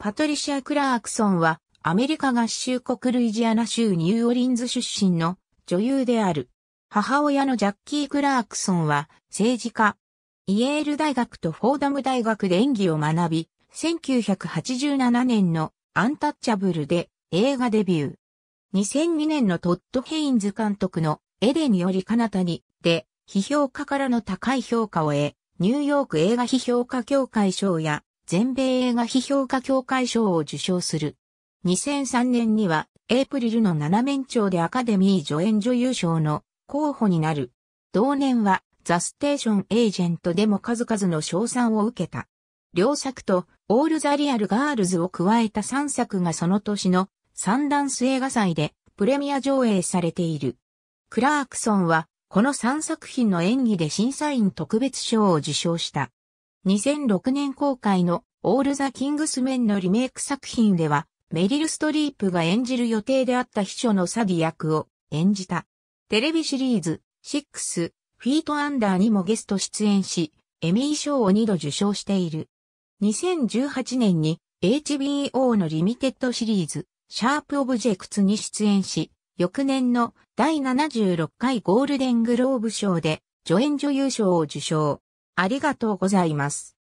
パトリシア・クラークソンは、アメリカ合衆国ルイジアナ州ニューオリンズ出身の女優である。母親のジャッキー・クラークソンは政治家。イエール大学とフォーダム大学で演技を学び、1987年のアンタッチャブルで映画デビュー。2002年のトッド・ヘインズ監督のエデンより彼方にで批評家からの高い評価を得、ニューヨーク映画批評家協会賞や全米映画批評家協会賞を受賞する。2003年には、エイプリルの七面長でアカデミー助演女優賞の候補になる。同年は、ザ・ステーション・エージェントでも数々の賞賛を受けた。両作と、オール・ザ・リアル・ガールズを加えた3作がその年のサンダンス映画祭でプレミア上映されている。クラークソンは、この3作品の演技で審査員特別賞を受賞した。2006年公開のオール・ザ・キングスメンのリメイク作品では、メリル・ストリープが演じる予定であった秘書のサディ役を演じた。テレビシリーズ、6、フィート・アンダーにもゲスト出演し、エミー賞を2度受賞している。2018年に HBO のリミテッドシリーズ、シャープ・オブジェクツに出演し、翌年の第76回ゴールデングローブ賞で助演女優賞を受賞。ありがとうございます。